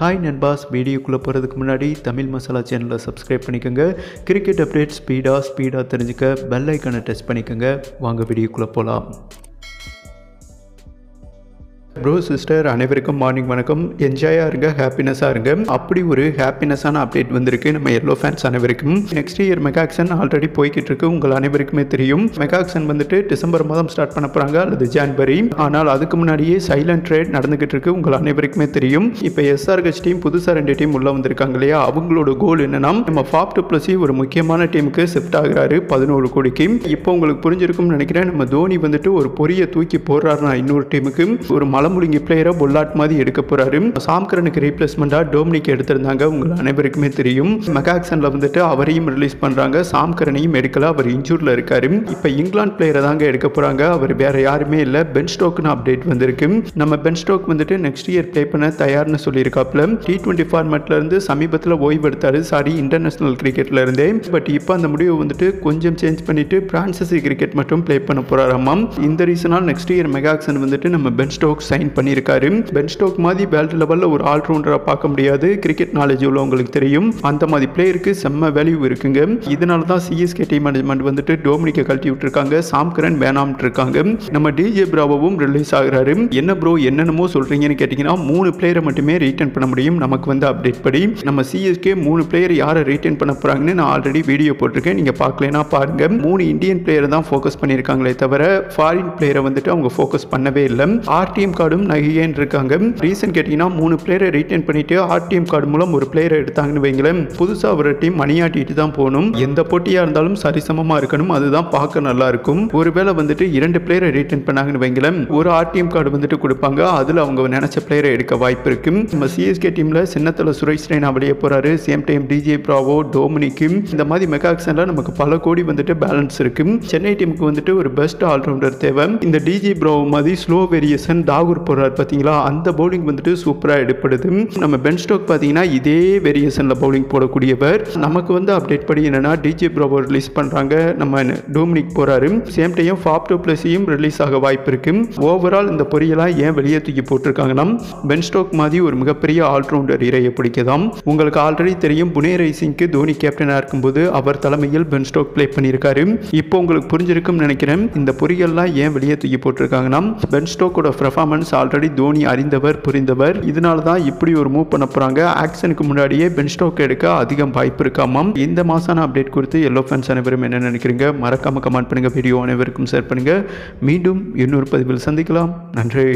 hi நண்பாஸ் வீடியோக்குள்ளே போகிறதுக்கு முன்னாடி தமிழ் மசாலா சேனலை சப்ஸ்கிரைப் பண்ணிக்கோங்க கிரிக்கெட் அப்டேட் ஸ்பீடாக ஸ்பீடாக தெரிஞ்சுக்க பெல் ஐக்கனை டச் பண்ணிக்கோங்க வாங்க வீடியோக்குள்ளே போகலாம் ப்ரோ சிஸ்டர் அனைவருக்கும் மார்னிங் வணக்கம் என்ஜாயாக இருங்க ஹாப்பினஸாக இருங்க அப்படி ஒரு ஹாப்பினஸான அப்டேட் வந்திருக்கு நம்ம எல்லோ ஃபேன்ஸ் அனைவருக்கும் நெக்ஸ்ட் இயர் மெகாக்சன் ஆல்ரெடி போய்கிட்டு இருக்கு உங்கள் அனைவருக்குமே தெரியும் மெகாக்சன் வந்துட்டு டிசம்பர் மாதம் ஸ்டார்ட் பண்ண போகிறாங்க அல்லது ஜான்வரி ஆனால் அதுக்கு முன்னாடியே சைலண்ட் ட்ரேட் நடந்துகிட்டு இருக்கு உங்கள் அனைவருக்குமே தெரியும் இப்போ எஸ்ஆர்ஹெச் டீம் புதுசாக ரெண்டு டீம் உள்ளே வந்திருக்காங்க இல்லையா அவங்களோட கோல் என்னன்னா நம்ம ஃபாப்டு டு பிளஸி ஒரு முக்கியமான டீமுக்கு ஷிஃப்ட் ஆகிறாரு பதினோரு கோடிக்கு இப்போ உங்களுக்கு புரிஞ்சிருக்கும்னு நினைக்கிறேன் நம்ம தோனி வந்துட்டு ஒரு பொரிய தூக்கி போடுறாருனா இன்னொரு டீமுக்கு ஒரு மலை களமுழுங்கி பிளேயரை பொல்லாட் மாதிரி எடுக்க போறாரு சாம்கரனுக்கு ரீப்ளேஸ்மெண்ட்டாக டோமினிக் எடுத்திருந்தாங்க உங்கள் அனைவருக்குமே தெரியும் மெகாக்சனில் வந்துட்டு அவரையும் ரிலீஸ் பண்ணுறாங்க சாம்கரனையும் எடுக்கல அவர் இன்ஜூரில் இருக்காரு இப்போ இங்கிலாந்து பிளேயரை தாங்க எடுக்க போகிறாங்க அவர் வேற யாருமே இல்லை பென் ஸ்டோக்னு அப்டேட் வந்திருக்கு நம்ம பென் ஸ்டோக் வந்துட்டு நெக்ஸ்ட் இயர் பிளே பண்ண தயார்னு சொல்லியிருக்காப்புல டி டுவெண்ட்டி ஃபார்மேட்லேருந்து சமீபத்தில் எடுத்தாரு சாரி இன்டர்நேஷ்னல் கிரிக்கெட்டில் இருந்தே பட் இப்போ அந்த முடிவு வந்துட்டு கொஞ்சம் சேஞ்ச் பண்ணிட்டு பிரான்சசி கிரிக்கெட் மட்டும் ப்ளே பண்ண போகிறாராமாம் இந்த ரீசனால் நெக்ஸ்ட் இயர் மெகாக்சன் வந்துட்டு நம்ம பென் ஸ்டோக் சைன் பண்ணியிருக்காரு பென் ஸ்டோக் மாதிரி பேல்ட் லெவலில் ஒரு ஆல்ரவுண்டராக பார்க்க முடியாது கிரிக்கெட் நாலேஜ் உள்ளவங்களுக்கு உங்களுக்கு தெரியும் அந்த மாதிரி பிளேயருக்கு செம்ம வேல்யூ இருக்குங்க இதனால தான் சிஎஸ்கே டீம் மேனேஜ்மெண்ட் வந்துட்டு டோமினிக்கை கழட்டி விட்டுருக்காங்க சாம்கரன் வேணாம்ட்டு இருக்காங்க நம்ம டிஜே பிராவும் ரிலீஸ் ஆகிறாரு என்ன ப்ரோ என்னென்னமோ சொல்கிறீங்கன்னு கேட்டிங்கன்னா மூணு பிளேயரை மட்டுமே ரீட்டன் பண்ண முடியும் நமக்கு வந்து அப்டேட் படி நம்ம சிஎஸ்கே மூணு பிளேயர் யாரை ரீட்டன் பண்ண போகிறாங்கன்னு நான் ஆல்ரெடி வீடியோ போட்டிருக்கேன் நீங்கள் பார்க்கலனா பாருங்க மூணு இந்தியன் பிளேயரை தான் ஃபோக்கஸ் பண்ணியிருக்காங்களே தவிர ஃபாரின் பிளேயரை வந்துட்டு அவங்க ஃபோக்கஸ் பண்ணவே இல்லை ஆர்டிஎம் கார்டு கார்டும் நகிகேன் இருக்காங்க ரீசன் கேட்டிங்கன்னா மூணு பிளேயரை ரீட்டைன் பண்ணிட்டு ஆர்டிஎம் கார்டு மூலம் ஒரு பிளேயரை எடுத்தாங்கன்னு வைங்களேன் புதுசாக ஒரு டீம் மணியாட்டிட்டு தான் போகணும் எந்த போட்டியாக இருந்தாலும் சரிசமமாக இருக்கணும் அதுதான் பார்க்க நல்லா இருக்கும் ஒருவேளை வந்துட்டு இரண்டு பிளேயரை ரீட்டைன் பண்ணாங்கன்னு வைங்களேன் ஒரு ஆர்டிஎம் கார்டு வந்துட்டு கொடுப்பாங்க அதில் அவங்க நினைச்ச பிளேயரை எடுக்க வாய்ப்பு இருக்கு நம்ம சிஎஸ்கே டீமில் சின்னத்தில் சுரேஷ் ரெய்னா வெளியே போகிறாரு சேம் டைம் டிஜே ப்ராவோ டோமினிக்கும் இந்த மாதிரி மெகாக்சனில் நமக்கு பல கோடி வந்துட்டு பேலன்ஸ் இருக்கு சென்னை டீமுக்கு வந்துட்டு ஒரு பெஸ்ட் ஆல்ரவுண்டர் தேவை இந்த டிஜே ப்ரோ மாதிரி ஸ்லோ வேரியேஷன் தாகூர் ஓவர் போடுறார் பார்த்தீங்களா அந்த பவுலிங் வந்துட்டு சூப்பராக எடுப்படுது நம்ம பென் ஸ்டோக் பார்த்தீங்கன்னா இதே வேரியேஷனில் பவுலிங் போடக்கூடியவர் நமக்கு வந்து அப்டேட் படி என்னென்னா டிஜே ப்ரோவர் ரிலீஸ் பண்ணுறாங்க நம்ம டோமினிக் போகிறாரு சேம் டைம் ஃபாப் டூ ப்ளஸையும் ரிலீஸ் ஆக வாய்ப்பு இருக்கு ஓவரால் இந்த பொரியலாம் ஏன் வெளியே தூக்கி போட்டிருக்காங்கன்னா பென் ஸ்டோக் மாதிரி ஒரு மிகப்பெரிய ஆல்ரவுண்டர் இறையை பிடிக்கதாம் உங்களுக்கு ஆல்ரெடி தெரியும் புனே ரைசிங்க்கு தோனி கேப்டனாக இருக்கும்போது அவர் தலைமையில் பென் ஸ்டோக் ப்ளே பண்ணியிருக்காரு இப்போ உங்களுக்கு புரிஞ்சிருக்கும்னு நினைக்கிறேன் இந்த பொரியல்லாம் ஏன் வெளியே தூக்கி போட்டிருக்காங்கன்னா பென் ஸ்டோக்கோட ஃபேன்ஸ் ஆல்ரெடி தோனி அறிந்தவர் புரிந்தவர் இதனால தான் இப்படி ஒரு மூவ் பண்ண போறாங்க ஆக்ஷனுக்கு முன்னாடியே பென் ஸ்டோக் எடுக்க அதிகம் வாய்ப்பு இருக்காமாம் இந்த மாசான அப்டேட் குறித்து எல்லோ ஃபேன்ஸ் அனைவரும் என்ன நினைக்கிறீங்க மறக்காம கமெண்ட் பண்ணுங்கள் வீடியோ அனைவருக்கும் ஷேர் பண்ணுங்கள் மீண்டும் இன்னொரு பதிவில் சந்திக்கலாம் நன்றி